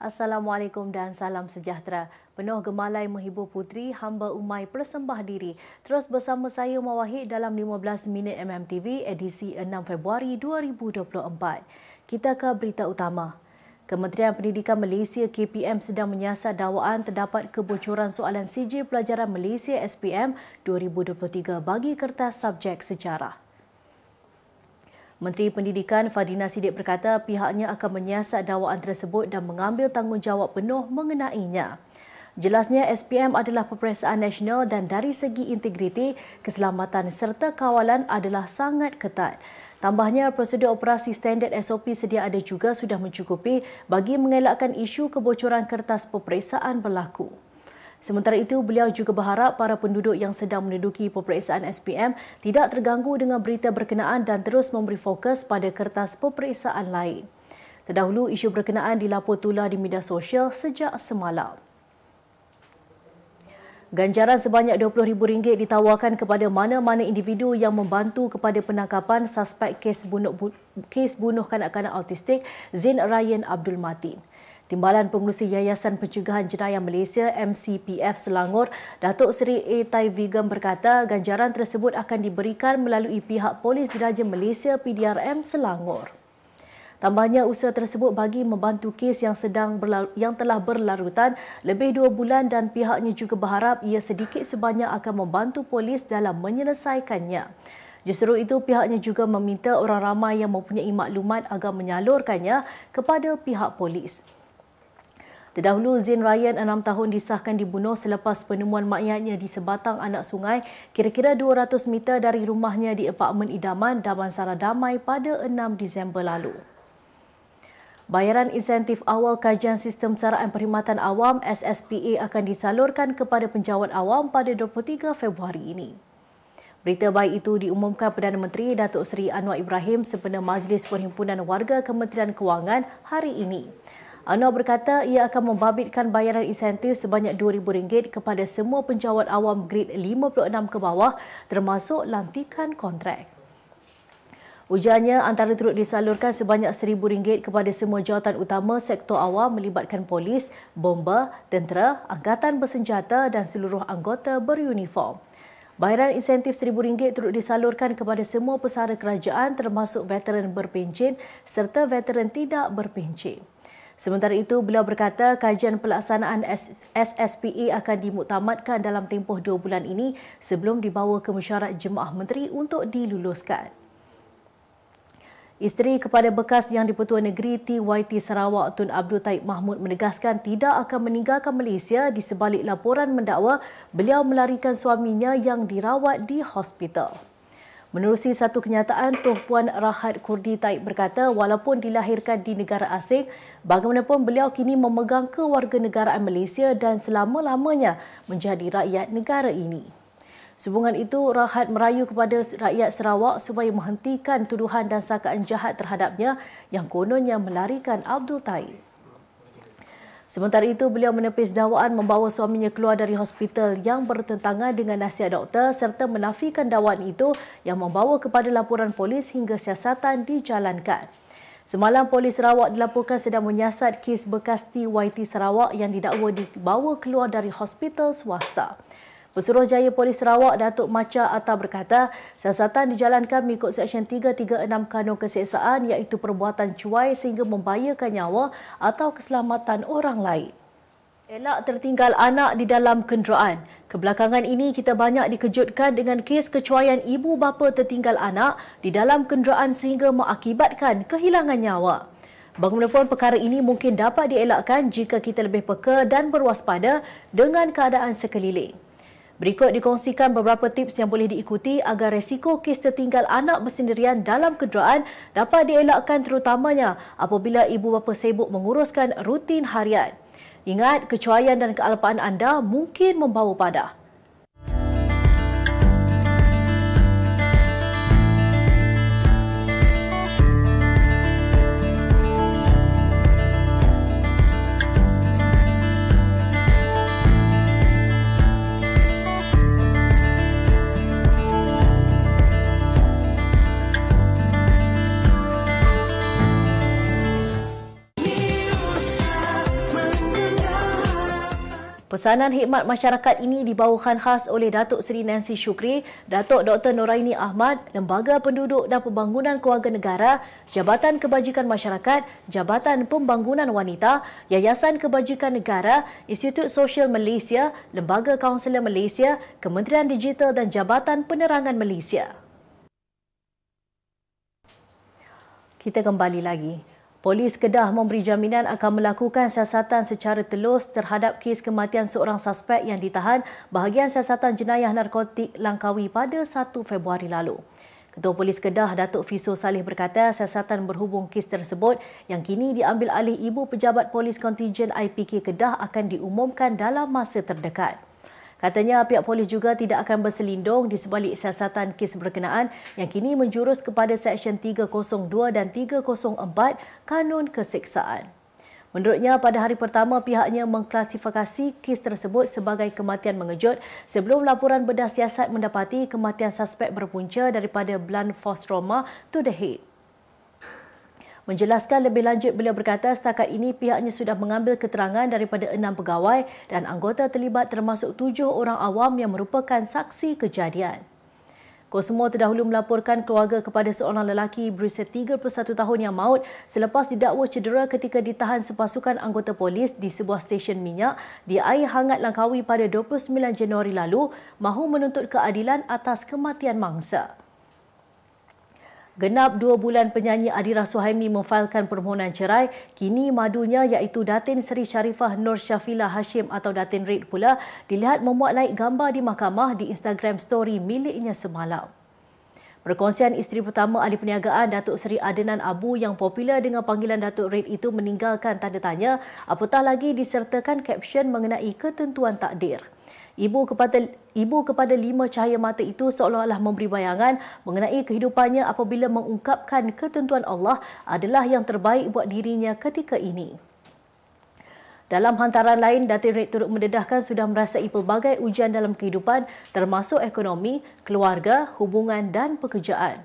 Assalamualaikum dan salam sejahtera. Penuh gemalai menghibur putri, hamba umai persembah diri. Terus bersama saya Mawahid dalam 15 Minit MMTV edisi 6 Februari 2024. Kita ke berita utama. Kementerian Pendidikan Malaysia KPM sedang menyiasat dakwaan terdapat kebocoran soalan CJ Pelajaran Malaysia SPM 2023 bagi kertas subjek sejarah. Menteri Pendidikan Fadina Sidik berkata pihaknya akan menyiasat dakwaan tersebut dan mengambil tanggungjawab penuh mengenainya. Jelasnya SPM adalah peperiksaan nasional dan dari segi integriti, keselamatan serta kawalan adalah sangat ketat. Tambahnya prosedur operasi standard SOP sedia ada juga sudah mencukupi bagi mengelakkan isu kebocoran kertas peperiksaan berlaku. Sementara itu, beliau juga berharap para penduduk yang sedang menduduki peperiksaan SPM tidak terganggu dengan berita berkenaan dan terus memberi fokus pada kertas peperiksaan lain. Terdahulu, isu berkenaan dilapor tular di media sosial sejak semalam. Ganjaran sebanyak rm ringgit ditawarkan kepada mana-mana individu yang membantu kepada penangkapan suspek kes bunuh, kes bunuh kanak-kanak autistik Zain Ryan Abdul Matin. Timbalan Pengurusi Yayasan Pencegahan Jenayah Malaysia MCPF Selangor, Datuk Seri A. Tai Vigam berkata ganjaran tersebut akan diberikan melalui pihak Polis Diraja Malaysia PDRM Selangor. Tambahnya usaha tersebut bagi membantu kes yang sedang berlar- yang telah berlarutan lebih dua bulan dan pihaknya juga berharap ia sedikit sebanyak akan membantu polis dalam menyelesaikannya. Justeru itu pihaknya juga meminta orang ramai yang mempunyai maklumat agar menyalurkannya kepada pihak polis. Terdahulu, Zain Ryan enam tahun disahkan dibunuh selepas penemuan mayatnya di sebatang anak sungai kira-kira 200 meter dari rumahnya di apartmen idaman Damansara Damai pada 6 Disember lalu. Bayaran insentif awal kajian sistem saraan perkhidmatan awam SSPA akan disalurkan kepada penjawat awam pada 23 Februari ini. Berita baik itu diumumkan Perdana Menteri Datuk Seri Anwar Ibrahim sempena Majlis Perhimpunan Warga Kementerian Kewangan hari ini. Anwar berkata ia akan membabitkan bayaran insentif sebanyak RM2,000 kepada semua penjawat awam grade 56 ke bawah termasuk lantikan kontrak. Ujarnya antara turut disalurkan sebanyak RM1,000 kepada semua jawatan utama sektor awam melibatkan polis, bomba, tentera, angkatan bersenjata dan seluruh anggota beruniform. Bayaran insentif RM1,000 turut disalurkan kepada semua pesara kerajaan termasuk veteran berpencin serta veteran tidak berpencin. Sementara itu, beliau berkata kajian pelaksanaan SSPA akan dimuktamadkan dalam tempoh dua bulan ini sebelum dibawa ke mesyuarat Jemaah Menteri untuk diluluskan. Isteri kepada bekas yang di-Pertua Negeri TYT Sarawak Tun Abdul Taib Mahmud menegaskan tidak akan meninggalkan Malaysia di sebalik laporan mendakwa beliau melarikan suaminya yang dirawat di hospital. Menerusi satu kenyataan, Tuh Puan Rahat Kurdi Taib berkata, walaupun dilahirkan di negara asing, bagaimanapun beliau kini memegang kewarganegaraan Malaysia dan selama-lamanya menjadi rakyat negara ini. Sehubungan itu, Rahat merayu kepada rakyat Sarawak supaya menghentikan tuduhan dan sakaan jahat terhadapnya yang kononnya melarikan Abdul Taib. Sementara itu, beliau menepis dakwaan membawa suaminya keluar dari hospital yang bertentangan dengan nasihat doktor serta menafikan dakwaan itu yang membawa kepada laporan polis hingga siasatan dijalankan. Semalam polis Sarawak dilaporkan sedang menyiasat kes bekas TYT Sarawak yang didakwa dibawa keluar dari hospital swasta. Pesuruhjaya Polis Sarawak Datuk Macha Atta berkata, siasatan dijalankan mengikut Seksyen 336 Kanun Keseksaan iaitu perbuatan cuai sehingga membahayakan nyawa atau keselamatan orang lain. Elak tertinggal anak di dalam kenderaan. Kebelakangan ini kita banyak dikejutkan dengan kes kecuaian ibu bapa tertinggal anak di dalam kenderaan sehingga mengakibatkan kehilangan nyawa. Bagaimanapun perkara ini mungkin dapat dielakkan jika kita lebih peka dan berwaspada dengan keadaan sekeliling. Berikut dikongsikan beberapa tips yang boleh diikuti agar resiko kes tertinggal anak bersendirian dalam kenderaan dapat dielakkan terutamanya apabila ibu bapa sibuk menguruskan rutin harian. Ingat, kecuaian dan kealpaan anda mungkin membawa padah. Pesanan hikmat masyarakat ini dibawakan khas oleh Datuk Seri Nancy Shukri, Datuk Dr. Noraini Ahmad, Lembaga Penduduk dan Pembangunan Keluarga Negara, Jabatan Kebajikan Masyarakat, Jabatan Pembangunan Wanita, Yayasan Kebajikan Negara, Institut Sosial Malaysia, Lembaga Kaunselor Malaysia, Kementerian Digital dan Jabatan Penerangan Malaysia. Kita kembali lagi. Polis Kedah memberi jaminan akan melakukan siasatan secara telus terhadap kes kematian seorang suspek yang ditahan bahagian siasatan jenayah narkotik Langkawi pada 1 Februari lalu. Ketua Polis Kedah Datuk Fiso Salih berkata siasatan berhubung kes tersebut yang kini diambil alih Ibu Pejabat Polis Kontingen IPK Kedah akan diumumkan dalam masa terdekat. Katanya pihak polis juga tidak akan berselindung di sebalik siasatan kes berkenaan yang kini menjurus kepada Seksyen 302 dan 304 Kanun Keseksaan. Menurutnya, pada hari pertama pihaknya mengklasifikasi kes tersebut sebagai kematian mengejut sebelum laporan bedah siasat mendapati kematian suspek berpunca daripada blunt force trauma to the head. Menjelaskan lebih lanjut, beliau berkata setakat ini pihaknya sudah mengambil keterangan daripada enam pegawai dan anggota terlibat termasuk tujuh orang awam yang merupakan saksi kejadian. Kosmo terdahulu melaporkan keluarga kepada seorang lelaki berusia 31 tahun yang maut selepas didakwa cedera ketika ditahan sepasukan anggota polis di sebuah stesen minyak di Air Hangat Langkawi pada 29 Januari lalu mahu menuntut keadilan atas kematian mangsa. Genap dua bulan penyanyi Adira Suhaimi memfailkan permohonan cerai, kini madunya iaitu Datin Seri Sharifah Nur Syafila Hashim atau Datin Red pula dilihat memuat naik gambar di mahkamah di Instagram story miliknya semalam. Perkongsian isteri pertama ahli perniagaan Datuk Seri Adenan Abu yang popular dengan panggilan Datuk Red itu meninggalkan tanda tanya apatah lagi disertakan caption mengenai ketentuan takdir. Ibu kepada ibu kepada lima cahaya mata itu seolah-olah memberi bayangan mengenai kehidupannya apabila mengungkapkan ketentuan Allah adalah yang terbaik buat dirinya ketika ini. Dalam hantaran lain, Datin Red turut mendedahkan sudah merasai pelbagai ujian dalam kehidupan termasuk ekonomi, keluarga, hubungan dan pekerjaan.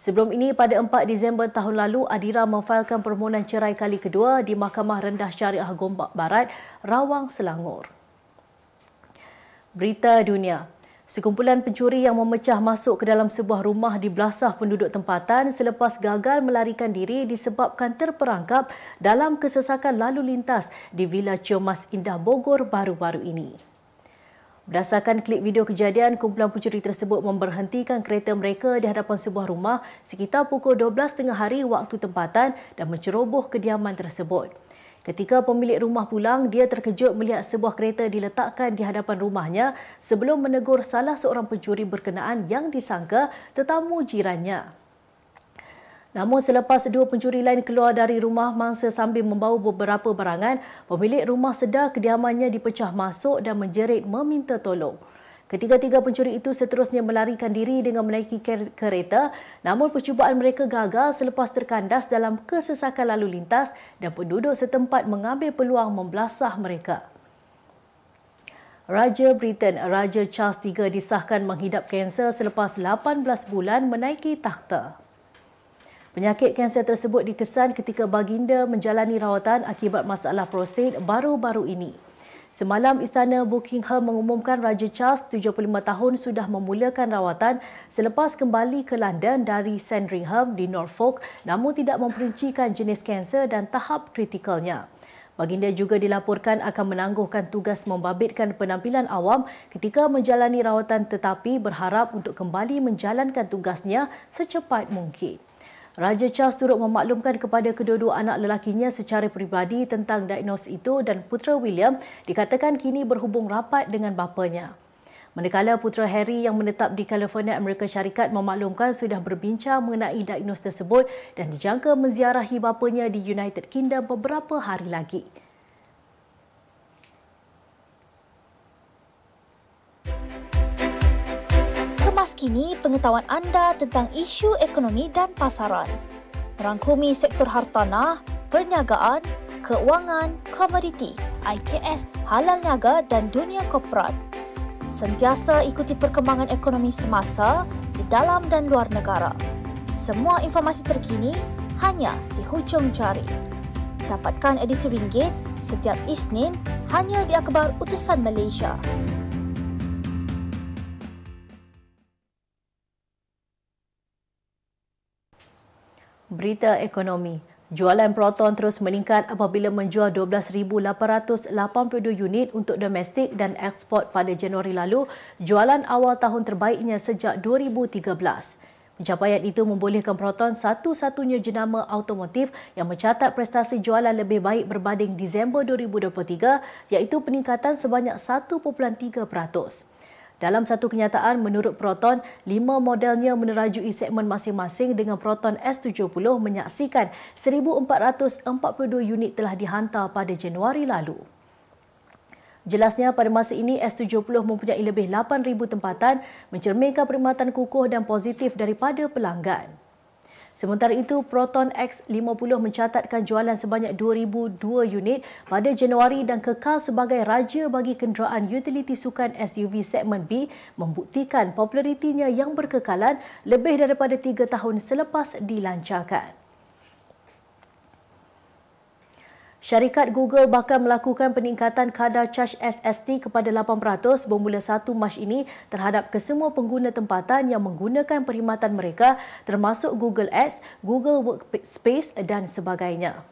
Sebelum ini, pada 4 Disember tahun lalu, Adira memfailkan permohonan cerai kali kedua di Mahkamah Rendah Syariah Gombak Barat, Rawang, Selangor. Berita Dunia Sekumpulan pencuri yang memecah masuk ke dalam sebuah rumah di belasah penduduk tempatan selepas gagal melarikan diri disebabkan terperangkap dalam kesesakan lalu lintas di Villa Ciumas Indah Bogor baru-baru ini. Berdasarkan klip video kejadian, kumpulan pencuri tersebut memberhentikan kereta mereka di hadapan sebuah rumah sekitar pukul 12.30 hari waktu tempatan dan menceroboh kediaman tersebut. Ketika pemilik rumah pulang, dia terkejut melihat sebuah kereta diletakkan di hadapan rumahnya sebelum menegur salah seorang pencuri berkenaan yang disangka tetamu jirannya. Namun selepas dua pencuri lain keluar dari rumah mangsa sambil membawa beberapa barangan, pemilik rumah sedar kediamannya dipecah masuk dan menjerit meminta tolong. Ketiga-tiga pencuri itu seterusnya melarikan diri dengan menaiki kereta, namun percubaan mereka gagal selepas terkandas dalam kesesakan lalu lintas dan penduduk setempat mengambil peluang membelasah mereka. Raja Britain, Raja Charles III disahkan menghidap kanser selepas 18 bulan menaiki takhta. Penyakit kanser tersebut dikesan ketika baginda menjalani rawatan akibat masalah prostat baru-baru ini. Semalam Istana Buckingham mengumumkan Raja Charles 75 tahun sudah memulakan rawatan selepas kembali ke London dari Sandringham di Norfolk namun tidak memperincikan jenis kanser dan tahap kritikalnya. Baginda juga dilaporkan akan menangguhkan tugas membabitkan penampilan awam ketika menjalani rawatan tetapi berharap untuk kembali menjalankan tugasnya secepat mungkin. Raja Charles turut memaklumkan kepada kedua-dua anak lelakinya secara peribadi tentang diagnos itu dan putera William dikatakan kini berhubung rapat dengan bapanya. Manakala putera Harry yang menetap di California Amerika Syarikat memaklumkan sudah berbincang mengenai diagnos tersebut dan dijangka menziarahi bapanya di United Kingdom beberapa hari lagi. terkini pengetahuan anda tentang isu ekonomi dan pasaran. Merangkumi sektor hartanah, perniagaan, keuangan, komoditi, IKS, halal niaga dan dunia korporat. Sentiasa ikuti perkembangan ekonomi semasa di dalam dan luar negara. Semua informasi terkini hanya di hujung jari. Dapatkan edisi ringgit setiap Isnin hanya di Akhbar Utusan Malaysia. Berita ekonomi. Jualan Proton terus meningkat apabila menjual 12,882 unit untuk domestik dan ekspor pada Januari lalu, jualan awal tahun terbaiknya sejak 2013. Pencapaian itu membolehkan Proton satu-satunya jenama automotif yang mencatat prestasi jualan lebih baik berbanding Disember 2023 iaitu peningkatan sebanyak 1.3%. Dalam satu kenyataan, menurut Proton, lima modelnya menerajui segmen masing-masing dengan Proton S70 menyaksikan 1,442 unit telah dihantar pada Januari lalu. Jelasnya pada masa ini S70 mempunyai lebih 8,000 tempatan mencerminkan perkhidmatan kukuh dan positif daripada pelanggan. Sementara itu, Proton X50 mencatatkan jualan sebanyak 2,002 unit pada Januari dan kekal sebagai raja bagi kenderaan utiliti sukan SUV segmen B membuktikan popularitinya yang berkekalan lebih daripada 3 tahun selepas dilancarkan. Syarikat Google bakal melakukan peningkatan kadar caj SST kepada 8% bermula 1 Mac ini terhadap kesemua pengguna tempatan yang menggunakan perkhidmatan mereka termasuk Google Ads, Google Workspace dan sebagainya.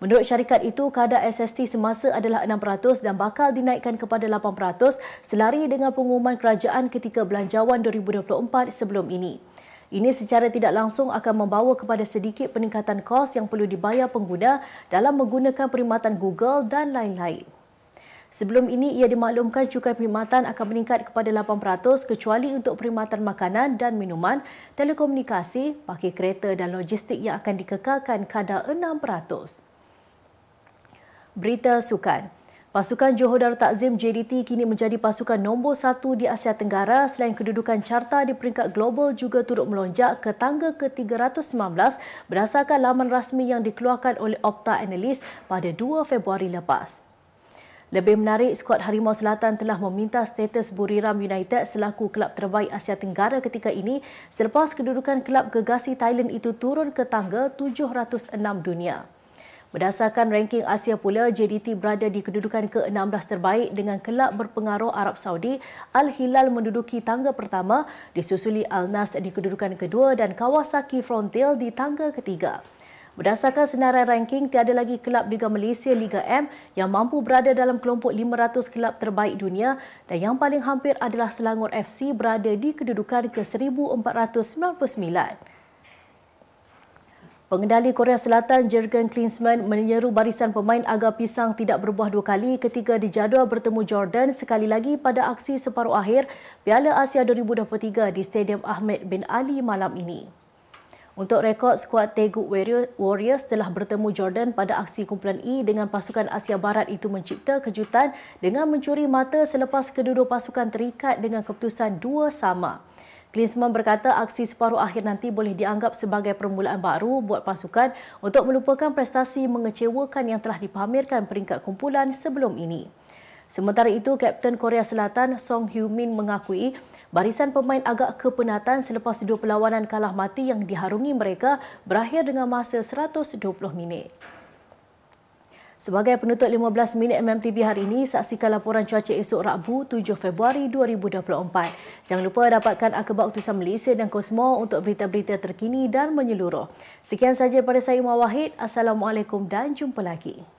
Menurut syarikat itu, kadar SST semasa adalah 6% dan bakal dinaikkan kepada 8% selari dengan pengumuman kerajaan ketika belanjawan 2024 sebelum ini. Ini secara tidak langsung akan membawa kepada sedikit peningkatan kos yang perlu dibayar pengguna dalam menggunakan perkhidmatan Google dan lain-lain. Sebelum ini ia dimaklumkan cukai perkhidmatan akan meningkat kepada 8% kecuali untuk perkhidmatan makanan dan minuman, telekomunikasi, pakai kereta dan logistik yang akan dikekalkan kadar 6%. Berita sukan. Pasukan Johor Darul Takzim JDT kini menjadi pasukan nombor satu di Asia Tenggara selain kedudukan carta di peringkat global juga turut melonjak ke tangga ke-319 berdasarkan laman rasmi yang dikeluarkan oleh Opta Analyst pada 2 Februari lepas. Lebih menarik, skuad Harimau Selatan telah meminta status Buriram United selaku kelab terbaik Asia Tenggara ketika ini selepas kedudukan kelab gegasi Thailand itu turun ke tangga 706 dunia. Berdasarkan ranking Asia pula, JDT berada di kedudukan ke-16 terbaik dengan kelab berpengaruh Arab Saudi. Al-Hilal menduduki tangga pertama, disusuli Al-Nas di kedudukan kedua dan Kawasaki Frontale di tangga ketiga. Berdasarkan senarai ranking, tiada lagi kelab Liga Malaysia Liga M yang mampu berada dalam kelompok 500 kelab terbaik dunia dan yang paling hampir adalah Selangor FC berada di kedudukan ke-1499. Pengendali Korea Selatan Jurgen Klinsmann menyeru barisan pemain agar pisang tidak berbuah dua kali ketika dijadual bertemu Jordan sekali lagi pada aksi separuh akhir Piala Asia 2023 di Stadium Ahmed bin Ali malam ini. Untuk rekod, skuad Teguk Warriors telah bertemu Jordan pada aksi kumpulan E dengan pasukan Asia Barat itu mencipta kejutan dengan mencuri mata selepas kedua-dua pasukan terikat dengan keputusan dua sama. Klinsmann berkata aksi separuh akhir nanti boleh dianggap sebagai permulaan baru buat pasukan untuk melupakan prestasi mengecewakan yang telah dipamerkan peringkat kumpulan sebelum ini. Sementara itu, Kapten Korea Selatan Song Hyun Min mengakui barisan pemain agak kepenatan selepas dua perlawanan kalah mati yang diharungi mereka berakhir dengan masa 120 minit. Sebagai penutup 15 minit MMTV hari ini, saksikan laporan cuaca esok Rabu 7 Februari 2024. Jangan lupa dapatkan akhbar utusan Malaysia dan Kosmo untuk berita-berita terkini dan menyeluruh. Sekian saja pada saya Muhammad Wahid. Assalamualaikum dan jumpa lagi.